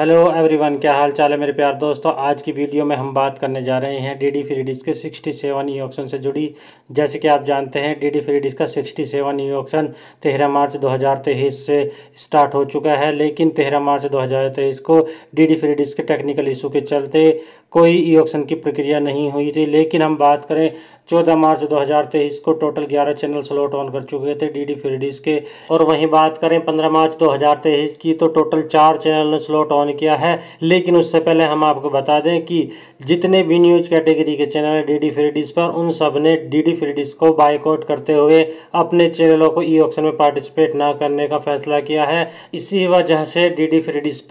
hello everyone क्या हाल चाल है मेरे प्यार दोस्तों आज की वीडियो में हम बात करने जा रहे हैं डीडी फ्री डिस्क के 67 ई ऑप्शन से जुड़ी जैसे कि आप जानते हैं डीडी फ्री डिस्क का 67 ई ऑप्शन तेरह मार्च 2023 से स्टार्ट हो चुका है लेकिन तेरह मार्च 2023 को डीडी फ्री डिस्क के टेक्निकल इशू के चलते कोई ई ऑप्शन की प्रक्रिया नहीं हुई थी लेकिन हम बात करें चौदह मार्च तेईस को टोटल ग्यारह चैनल स्लॉट ऑन कर चुके थे डी डी डिस्क के और वहीं बात करें पंद्रह मार्च तेईस की तो टोटल चार चैनल स्लॉट ऑन ऑन किया है लेकिन उससे पहले हम आपको बता दें कि जितने भी न्यूज कैटेगरी के चैनल है डी फ्री पर उन सब ने डी डी को बाइकआउट करते हुए अपने चैनलों को ई ऑप्शन में पार्टिसिपेट ना करने का फैसला किया है इसी वजह से डी डी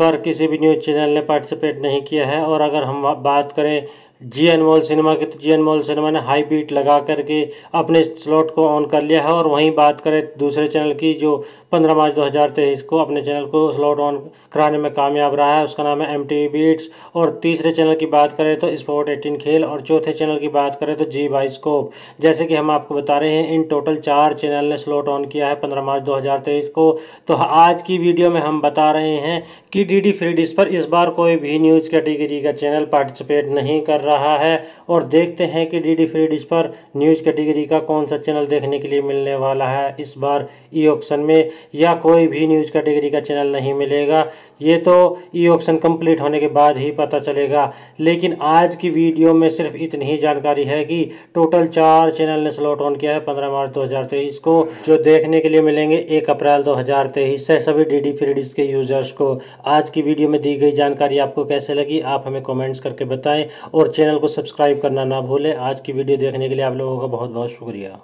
पर किसी भी न्यूज चैनल ने पार्टिसिपेट नहीं किया है और अगर हम बात करें जी एन मॉल सिनेमा की तो जी एन मॉल सिनेमा ने हाई बीट लगा करके अपने स्लॉट को ऑन कर लिया है और वहीं बात करें दूसरे चैनल की जो 15 मार्च 2023 को अपने चैनल को स्लॉट ऑन कराने में कामयाब रहा है उसका नाम है एम बीट्स और तीसरे चैनल की बात करें तो स्पोर्ट एटीन खेल और चौथे चैनल की बात करें तो जी स्कोप जैसे कि हम आपको बता रहे हैं इन टोटल चार चैनल ने स्लॉट ऑन किया है पंद्रह मार्च दो को तो आज की वीडियो में हम बता रहे हैं कि डी डी फ्री डिश पर इस बार कोई भी न्यूज़ कैटेगरी का चैनल पार्टिसिपेट नहीं कर रहा है और देखते हैं कि डी डी फ्री डिश पर न्यूज़ कैटेगरी का कौन सा चैनल देखने के लिए मिलने वाला है इस बार ई e ऑप्शन में या कोई भी न्यूज़ कैटेगरी का चैनल नहीं मिलेगा ये तो ई ऑप्शन कंप्लीट होने के बाद ही पता चलेगा लेकिन आज की वीडियो में सिर्फ इतनी ही जानकारी है कि टोटल चार चैनल ने स्लॉट ऑन किया है पंद्रह मार्च दो हज़ार तेईस को जो देखने के लिए मिलेंगे एक अप्रैल दो हज़ार तेईस से सभी डी डी फ्री के यूज़र्स को आज की वीडियो में दी गई जानकारी आपको कैसे लगी आप हमें कमेंट्स करके बताएं और चैनल को सब्सक्राइब करना ना भूलें आज की वीडियो देखने के लिए आप लोगों का बहुत बहुत शुक्रिया